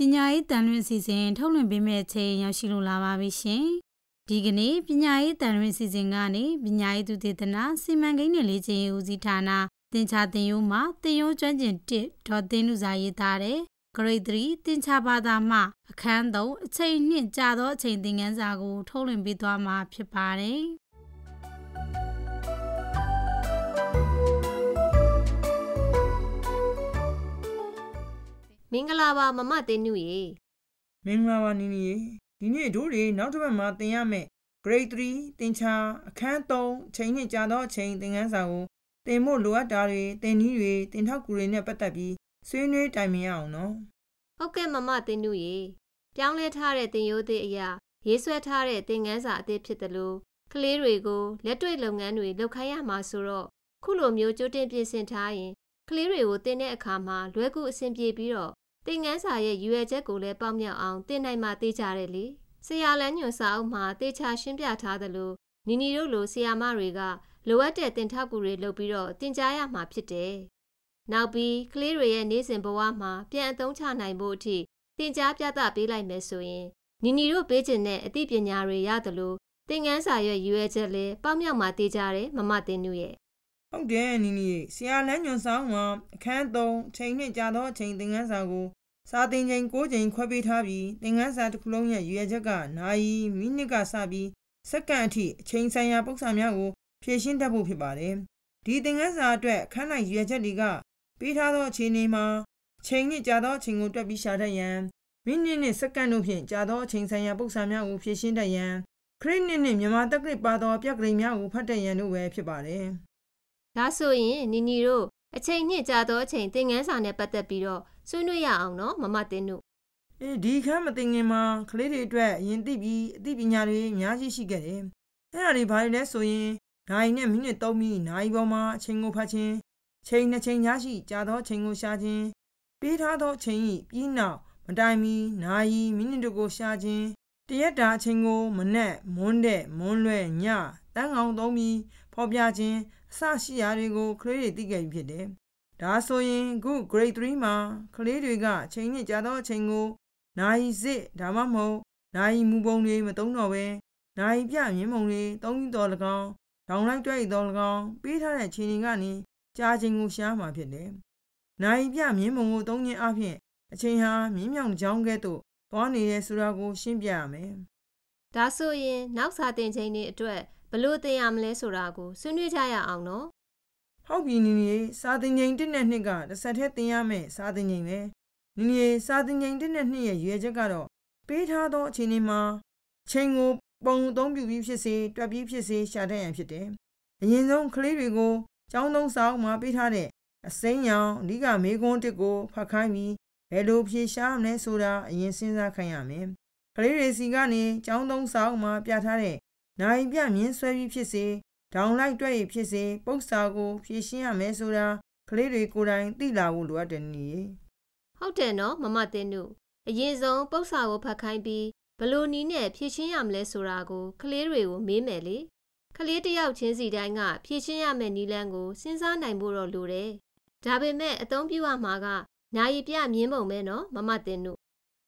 ပညာရေးတန်လွင်အစီအစဉ်ထုတ်လွှင့်ပေးမယ့်အချိန်ရောက်ရှိလို့လာပါပြီရှင်။ဒီကနေ့ပညာရေးတန်လွင်အစီအစဉ်ကနေပညာရေးသူတေသနာစီမံကိန်းနဲ့လေ့ကျင့်ရေးဦးစီးဌာနသင်္ချာသင်ရိုးမှသင်ရိုးကျွမ်းကျင်1ဒေါ်သင်းနုစာရေးသားတဲ့ Grade 3သင်္ချာဘာသာမှအခန်း3အချိန်နှင့်ကြာသောအချိန်သင်ခန်းစာကို ထုတ်လွှင့်ပေးသွားမှာဖြစ်ပါတယ်။မင်္ဂလာပါမမတင်နုရေမင်္ဂလာပါနီနီရေဒီနေ့တို့တွေနောက်တစ်ပတ်မှာသင်ရမယ့် grade 3သင်္ချာအခန်း3ချိန်နဲ့ကြာသောချိန်သင်ခန်းစာကိုသင်ဖို့လိုအပ်တာတွေ သင်နည်းတွေသင်ထောက်ကူတွေနဲ့ပတ်သက်ပြီးဆွေးနွေးတိုင်ပင်ရအောင်နော်ဟုတ်ကဲ့မမတင်နုရေပြောင်းလဲထားတဲ့သင်ရိုးသေးအရာရေးဆွဲထားတဲ့သင်ခန်းစာအသစ်ဖြစ်တယ်လို့ကလေးတွေကိုလက်တွေ့လုပ်ငန်းတွေလုပ်ခိုင်းရမှာဆိုတော့ခုလိုမျိုးကြိုတင်ပြင်ဆင်ထားရင်ကလေးတွေကိုတင်တဲ့အခါမှာလွယ်ကူအဆင်ပြေပြီးတော့တင်ငန်းစာရဲ့ရွယ်ချက်ကိုလည်းပေါက်မြောက်အောင်တင်နိုင်မှသိကြတယ်လေဆရာလန်းညွန်စာအုပ်မှာတေချာရှင်းပြထားသလို နီနီတို့လိုဆရာမတွေက လိုအပ်တဲ့တင်ထောက်ကူတွေလုပ်ပြီးတော့တင်ကြားရမှာဖြစ်တယ်။နောက်ပြီးကလေးတွေရဲ့နေ့စဉ်ဘဝမှာပြန်အသုံးချနိုင်ဖို့အထိတင်ကြားပြသပေးလိုက်မယ်ဆိုရင် နီနီတို့ပေးခြင်းနဲ့အသိပညာတွေရသလိုသင်ခန်းစာရဲ့ရွယ်ချက်လည်းပေါက်မြောက်မှာတည်ကြတယ်မမတင်နုရဲ့ဟုတ်တယ်နီနီဆရာလမ်းညွန်ဆောင်မှာအခန်း3ချိန်နဲ့ကြာသောအချိန်သင်ခန်းစာကိုစာသင်ချိန်6ချိန်ခွဲပေးထားပြီးသင်ခန်းစာတစ်ခုလုံးရဲ့ရွယ်ချက်ကနာရီမိနစ်ကစပြီးစက္ကန့်အထိအချိန်ဆိုင်ရာပုံစံများကို ဖြည့်ရှင်းတတ်ဖို့ဖြစ်ပါတယ်။ဒီသင်ခန်းစာအတွက်အခန်းလိုက်ရွယ်ချက်တွေကပေးထားသောအချိန်တွေမှာချိန်နဲ့ကြာသောအချိန်ကိုတွက်ပြီးရှာတတ်ရန်မိနစ်နဲ့စက္ကန့်တို့ဖြင့်ကြာသောအချိန်ဆိုင်ရာပုံစံများကိုဖြည့်ရှင်းတတ်ရန်ခရစ်နှစ်နဲ့မြန်မာတက္ကရာပါသောပြက္ခရိများကိုဖတ်တတ်ရန်တို့ပဲဖြစ်ပါတယ်။ဒါဆိုရင်နီနီတို့အချိန်ညစ်ကြသော အချိန်သင်ငန်းစာနဲ့ပတ်သက်ပြီးတော့ဆွေးနွေးရအောင်နော်မမတင်တို့အေးဒီခန်းမတင်ခင်မှာကလေးတွေအတွက်အရင်သိပြီးအသိပညာတွေအများကြီးရှိခဲ့တယ်။အဲ့ဒါတွေဘာတွေလဲဆိုရင်နိုင်နဲ့မိနစ်3မိနိုင်ပေါ်မှာအချိန်ကိုဖတ်ခြင်းချိန်နှစ်ချိန်ရရှိကြာသောချိန်ကိုရှာခြင်းပေးထားသောချိန်၏ပြီးနောက်မတိုင်မီနိုင်မိနစ်တို့ကိုရှာခြင်းတရက်တာအချိန်ကိုမနက်မွန်းတဲ့မွန်းလွဲညတန်းအောင်သုံးပြီးဖော်ပြခြင်းအစရှိရာတွေကိုကလေးတွေသိခဲ့ပြီဖြစ်တယ်။ဒါဆိုရင်ခု grade 3မှာကလေးတွေကအချိန်နဲ့ကြာသောအချိန်ကိုနိုင်စစ်ဒါမှမဟုတ်နိုင်မူပုံတွေမတုံးတော့ပဲနိုင်ပြမြင်းပုံတွေတုံးပြီးတော့၎င်းဒေါင်လိုက်တွေ့တော့၎င်းပေးထားတဲ့ချိန်တွေကနေကြာချိန်ကိုရှားမှာဖြစ်တယ်။နိုင်ပြမြင်းပုံကိုတုံးခြင်းအပြင် အချိန်ဟာမြင်းမြောင်ကြောင်းကဲ့သို့သွားနေတယ်ဆိုတာကိုရှင်းပြရမယ်။ဒါဆိုရင်နောက်စာတင်ချိန်တွေအတွက်ဘလို့တင်ရမလဲဆိုတာကိုဆွေးနွေးကြရအောင်နော်ဟုတ်ပြီနီနီစာသင်ချိန်တစ်နဲ့နှစ်ကတစ်ဆက်တည်းတင်ရမယ်စာသင်ချိန်ပဲနီနီစာသင်ချိန်တစ်နဲ့နှစ်ရဲ့ရွေချက်ကတော့ပေးထားသောအချိန်လေးမှာချိန်ကို ပုံအသုံးပြုပြီးဖြစ်စေတွက်ပြီးဖြစ်စေရှာတတ်ရန်ဖြစ်တယ်အရင်ဆုံးကလေးတွေကိုကျောင်းသုံးဆောင်မှာပေးထားတဲ့အစိမ်းရောင်အဓိက မေကွန်းတစ်ကိုဖတ်ခိုင်းပြီးဘယ်လိုဖြေရှားမလဲဆိုတာအရင်စဉ်းစားခိုင်းရမယ်ကလေးတွေစီကနေကျောင်းသုံးဆောင်မှာပြထားတဲ့နိုင်ပြမြင်းဆွဲပြီးဖြစ်စေဒေါင်လိုက်တွက်ရဖြစ်စေပုတ်စာကိုဖြည့်ရှင်းရမယ်ဆိုတာကလေးတွေကိုယ်တိုင်သိလာဖို့လိုအပ်တယ်နီဟုတ်တယ်နော်မမတင်တို့အရင်ဆုံးပုတ်စာကိုဖတ်ခိုင်းပြီးဘလို့နီးနဲ့ဖြည့်ရှင်းရမလဲဆိုတာကိုကလေးတွေကိုမေးမယ်လေကလေးတယောက်ချင်းစီတိုင်းကဖြည့်ရှင်းရမယ့်နီးလန်းကိုစဉ်းစားနိုင်ဖို့တော့လိုတယ်ဒါပေမဲ့အသုံးပြုရမှာကနိုင်ပြမြင်းပုံပဲနော်မမတင်တို့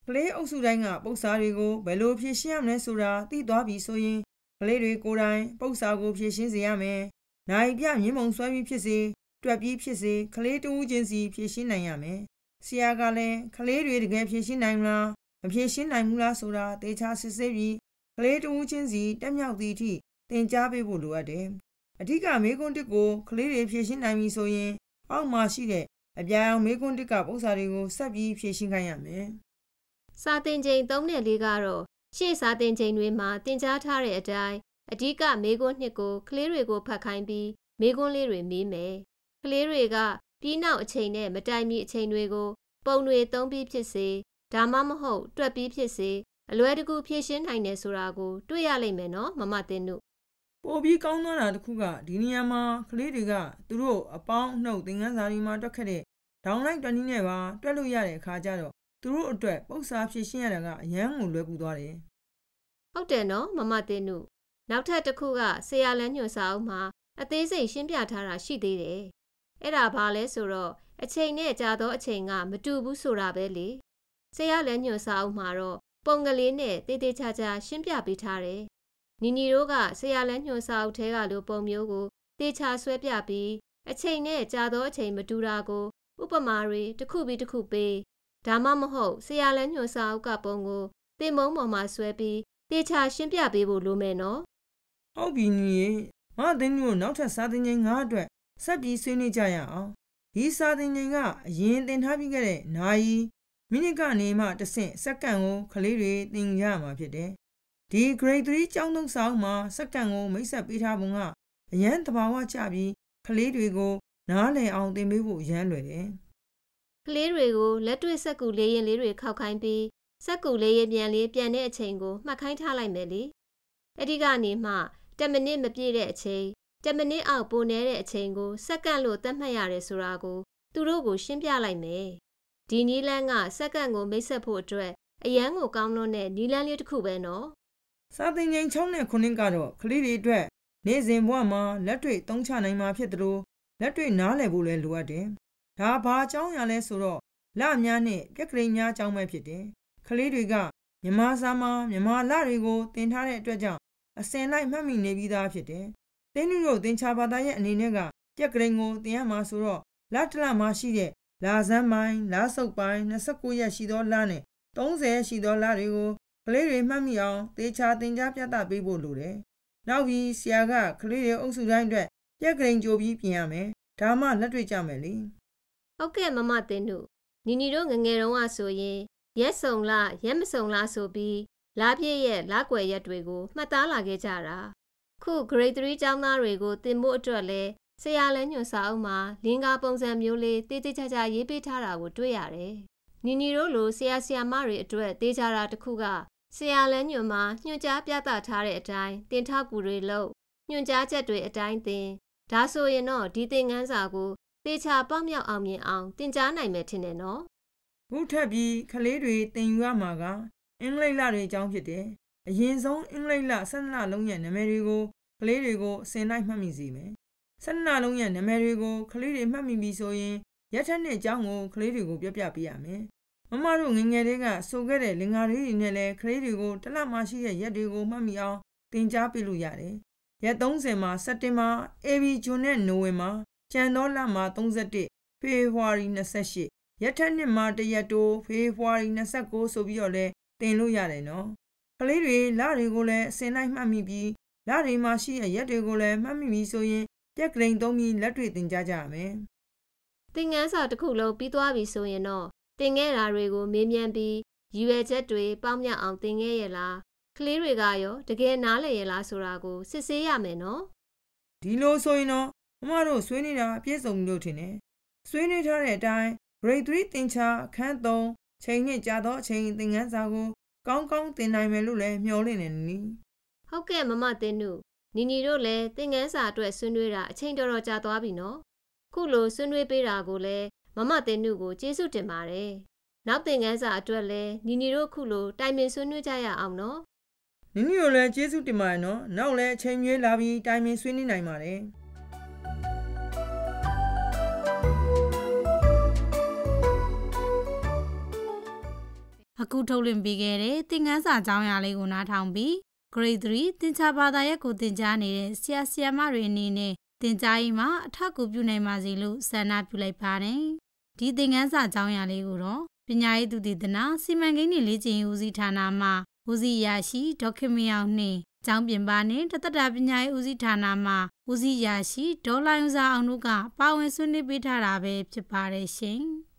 ကလေးအုပ်စုတိုင်းကပုတ်စာတွေကိုဘယ်လိုဖြည့်ရှင်းရမလဲဆိုတာသိသွားပြီဆိုရင်ကလေးတွေကိုယ်တိုင်ပုတ်စာကိုဖြည့်ရှင်းစေရမယ်။နိုင်ပြမြင်းမုံဆွဲပြီးဖြစ်စေတွက်ပြီးဖြစ်စေကလေးတူးချင်းစီဖြည့်ရှင်းနိုင်ရမယ်။ဆရာကလည်းကလေးတွေတကယ်ဖြည့်ရှင်းနိုင်မလားမဖြည့်ရှင်းနိုင်ဘူးလားဆိုတာသေချာစစ်ဆေးပြီးကလေးတူးချင်းစီတက်မြောက်သည့်အထိသင်ကြားပေးဖို့လိုအပ်တယ်။အဓိကမေကွန်းတစ်ကိုကလေးတွေဖြည့်ရှင်းနိုင်ပြီဆိုရင် အောက်မှာရှိတဲ့အပြောင်မေကွန်းတစ်ကပုစာတွေကိုဆက်ပြီးဖြည့်ရှင်းခိုင်းရမယ်။စာသင်ချိန်3နဲ့4ကတော့ရှေ့စာတင်ချိန်တွေမှာတင် जा ထားတဲ့အတိုင်းအဓိကမေကွန်းနှစ်ကိုကလေးတွေကိုဖတ်ခိုင်းပြီးမေကွန်းလေးတွေမေးမယ်။ကလေးတွေကပြီးနောက်အချိန်နဲ့မတိုင်မီအချိန်တွေကိုပုံတွေသုံးပြီးဖြစ်စေဒါမှမဟုတ်တွက်ပြီးဖြစ်စေအလွယ်တကူဖြည့်ရှင်းနိုင်တယ်ဆိုတာကိုတွေ့ရလိမ့်မယ်နော်မမတင်တို့ပိုပြီးကောင်းသွားတာတခုကဒီနေရာမှာကလေးတွေကသူတို့အပေါင်းနှုတ်သင်ခန်းစာတွေမှာတွက်ခဲ့တဲ့ဒေါင်းလိုက်တနည်းနဲ့ပါတွက်လို့ရတဲ့အခါကျတော့သူတို့အတွက်ပုတ်စားဖြည့်ရှင်းရတာကအရန်ကိုလွယ်ကူသွားတယ်ဟုတ်တယ်နော်မမတင်းတို့နောက်ထပ်တစ်ခုကဆရာလန်းညွှန်စာအုပ်မှာအသေးစိတ်ရှင်းပြထားတာရှိသေးတယ်အဲ့ဒါဘာလဲဆိုတော့အချိန်နဲ့ကြာသောအချိန်ကမတူဘူးဆိုတာပဲလေဆရာလည်းညွှန်စာအုပ်မှာတော့ပုံကလေးနဲ့တေးသေးချာချာရှင်းပြပေးထားတယ်နီနီတို့ကဆရာလည်းညွှန်စာအုပ်ထဲကလိုပုံမျိုးကိုတေးချာဆွဲပြပြီးအချိန်နဲ့ကြာသောအချိန်မတူတာကိုဥပမာတွေတစ်ခုပြီးတစ်ခုပေးဒါမှမဟုတ်ဆရာလည်းညွှန်စာအုပ်ကပုံကိုတင်မုံပေါ်မှာဆွဲပြီးတေချာရှင်းပြပေးဖို့လိုမယ်နော်။ဟုတ်ပြီညီရေ။ငါတင်းတို့နောက်ထပ်စာသင်ချိန်ငါအတွက်ဆက်ပြီးဆွေးနွေးကြရအောင်။ဒီစာသင်ချိန်ကအရင်သင်ထားပြီးခဲ့တဲ့နာရီမိနစ်ကနေမှတဆင့်စက္ကန့်ကိုကလေးတွေ သင်ရမှာဖြစ်တယ်။ဒီ grade 3ကျောင်းသုံးဆောင်မှာစက္ကန့်ကို မိတ်ဆက်ပေးထားပုံကအရန်တဘာဝကျပြီးကလေးတွေကို နားလည်အောင်သင်ပေးဖို့ရမ်းလွယ်တယ်။ကလေးတွေကိုလက်တွေ့စက်ကူလေးရင်လေးတွေခောက်ခိုင်းပြီးစက်ကူလေးရင်ပြန်လေးပြန်တဲ့အချိန်ကိုမှတ်ခိုင်းထားလိုက်မယ်လေအဲ့ဒီကနေမှ10မိနစ်မပြည့်တဲ့အချိန်10မိနစ်အောက်ပိုနေတဲ့အချိန်ကို စက္ကန့်လို့သတ်မှတ်ရတယ်ဆိုတာကိုသူတို့ကို ရှင်းပြလိုက်မယ်ဒီနီလန်းကစက္ကန့်ကိုမိတ်ဆက်ဖို့အတွက်အရန်ကိုကောင်းလွန်းတဲ့နီလန်းလေးတစ်ခုပဲနော်စာသင်ချိန်6နဲ့9ကတော့ကလေးတွေအတွက်နေ့စဉ်ဘဝမှာလက်တွေ့သုံးချနိုင်မှာဖြစ်သလိုလက်တွေ့နားလည်ဖို့လည်းလိုအပ်တယ်ဒါဘာအကြောင်းရလဲဆိုတော့လများနဲ့ပြက်ကလေးများအကြောင်းပဲဖြစ်တယ်။ကလေးတွေကမြမစာမမြမလတွေကိုတင်ထားတဲ့အတွက်ကြောင့်အစင်လိုက်မှတ်မိနေပြီးသားဖြစ်တယ်။တင်းနုရုပ်တင်ချဘာသာရဲ့အနေနဲ့ကပြက်ကလေးကိုတင်ရမှာဆိုတော့လတလမှာရှိတဲ့လာဇန်းပိုင်းလာစုပ်ပိုင်း29ရက်ရှိသောလနဲ့30ရှိသောလတွေကိုကလေးတွေမှတ်မိအောင်တေချာတင်ကြားပြသပေးဖို့လိုတယ်။နောက်ပြီးဆရာကကလေးတွေအုပ်စုတိုင်းအတွက်ပြက်ကလေးကြိုပြီးပြင်ရမယ်။ဒါမှလက်တွေ့ကြမယ်လေ။ဟုတ်ကဲ့မမတင်နုနီနီတို့ငငယ်တုန်းကဆိုရင်ရက်စုံလားရက်မစုံလားဆိုပြီး လားပြည့်ရက်လားကွယ်ရက်တွေကိုမှတ်သားလာခဲ့ကြတာခု grade 3ကျောင်းသားတွေကိုတင်ဖို့အတွက်လဲဆရာလည်းညွှန်စာအုပ်မှာလင်းကားပုံစံမျိုးလေးတိတိကျကျရေးပေးထားတာကိုတွေ့ရတယ်နီနီတို့လိုဆရာဆရာမတွေအတွက်တေးကြတာတစ်ခုကဆရာလန်းညွန်မှာညွှန်ကြားပြသထားတဲ့အတိုင်းတင်ထောက်ကူတွေလို့ညွှန်ကြားချက်တွေအတိုင်းတင်ဒါဆိုရင်တော့ဒီသင်ခန်းစာကိုသေချာပေါက်မြောက်အောင်မြင်အောင်တင် जा နိုင်မယ်ထင်တယ်နော်။ခုထပ်ပြီးကလေးတွေသင်ယူရမှာကအင်္ဂလိပ်လတွေအကြောင်းဖြစ်တယ်။အရင်ဆုံးအင်္ဂလိပ်လ၁၂လလုံးရဲ့နာမည်တွေကိုကလေးတွေကိုအစဉ်လိုက်မှတ်မိစေမယ်။၁၂လလုံးရဲ့နာမည်တွေကိုကလေးတွေမှတ်မိပြီဆိုရင်ရထက်နဲ့အကြောင်းကိုကလေးတွေကိုပြောပြပေးရမယ်။မမတို့ငငယ်တွေကဆိုခဲ့တဲ့လင်္ကာလေးတွေနဲ့လည်းကလေးတွေကိုတလမရှိတဲ့ရက်တွေကိုမှတ်မိအောင်သင်ကြားပေးလို့ရတယ်။ရက်30မှာစက်တင်ဘာ AB ဂျွန်နဲ့နိုဝင်ဘာကျန်သောလမှာ31ဖေဖော်ဝါရီ28ရက်ထက်နှစ်မှာတရက်တိုးဖေဖော်ဝါရီ29ဆိုပြီးတော့လဲတင်လို့ရတယ်နော်ကလေးတွေလတွေကိုလည်းအစင်လိုက်မှတ်မိပြီးလတွေမှာရှိတဲ့ရက်တွေကိုလည်းမှတ်မိပြီဆိုရင်ပြက်ကလိန်သုံးပြီးလက်တွေတင်ကြကြရမယ်သင်ငန်းစာတစ်ခုလုံးပြီးသွားပြီဆိုရင်တော့တင်ခဲ့တာတွေကိုမေးမြန်းပြီးရည်ရွယ်ချက်တွေပေါင်းမြအောင်တင်ခဲ့ရလားကလေးတွေကရောတကယ်နားလည်ရလားဆိုတာကိုစစ်ဆေးရမယ်နော်ဒီလိုဆိုရင်တော့မမတို့ဆွေးနွေးတာပြည့်စုံပြီလို့ထင်တယ်ဆွေးနွေးထားတဲ့အတိုင်း grade 3သင်္ချာအခန်း3ချိန်နှစ်ကြာသောအချိန်သင်ခန်းစာကိုကောင်းကောင်းသင်နိုင်မယ်လို့လည်းမျှော်လင့်နေနီဟုတ်ကဲ့မမတင်းနုနီနီတို့လည်းသင်ခန်းစာအတွက်ဆွေးနွေးတာအချိန်တော်တော်ကြာသွားပြီနော်ခုလိုဆွေးနွေးပေးတာကိုလည်းမမတင်းနုကိုကျေးဇူးတင်ပါတယ်နောက်သင်ခန်းစာအတွက်လည်းနီနီတို့ခုလိုတိုင်ပင်ဆွေးနွေးကြရအောင်နော်နီနီတို့လည်းကျေးဇူးတင်ပါတယ်နော်နောက်လည်းအချိန်မြွေးလာပြီးတိုင်ပင်ဆွေးနွေးနိုင်ပါတယ်အခုထုတ်လွှင့်ပေးခဲ့တဲ့သင်ခန်းစာအကြောင်းအရာလေးကိုနားထောင်ပြီး Grade 3သင်္ချာဘာသာရပ်ကိုသင်ကြားနေတဲ့ဆရာဆရာမတွေအနေနဲ့သင်ကြားရေးမှာအထောက်အကူပြုနိုင်ပါစေလို့ဆန္ဒပြုလိုက်ပါတယ်။ဒီသင်ခန်းစာအကြောင်းအရာလေးကိုတော့ပညာရေးသူတည်တနာစီမံကိန်းနဲ့လေ့ကျင့်ရေးဦးစီးဌာနမှဦးစီးရရှိဒေါက်ခင်မယောင်နှင့်ကျောင်းပြင်ပနှင့်တသက်တာပညာရေးဦးစီးဌာနမှဦးစီးရရှိဒေါ်လာယူစာအောင်တို့ကပါဝင်ဆွေးနွေးပေးထားတာပဲဖြစ်ပါတယ်ရှင်။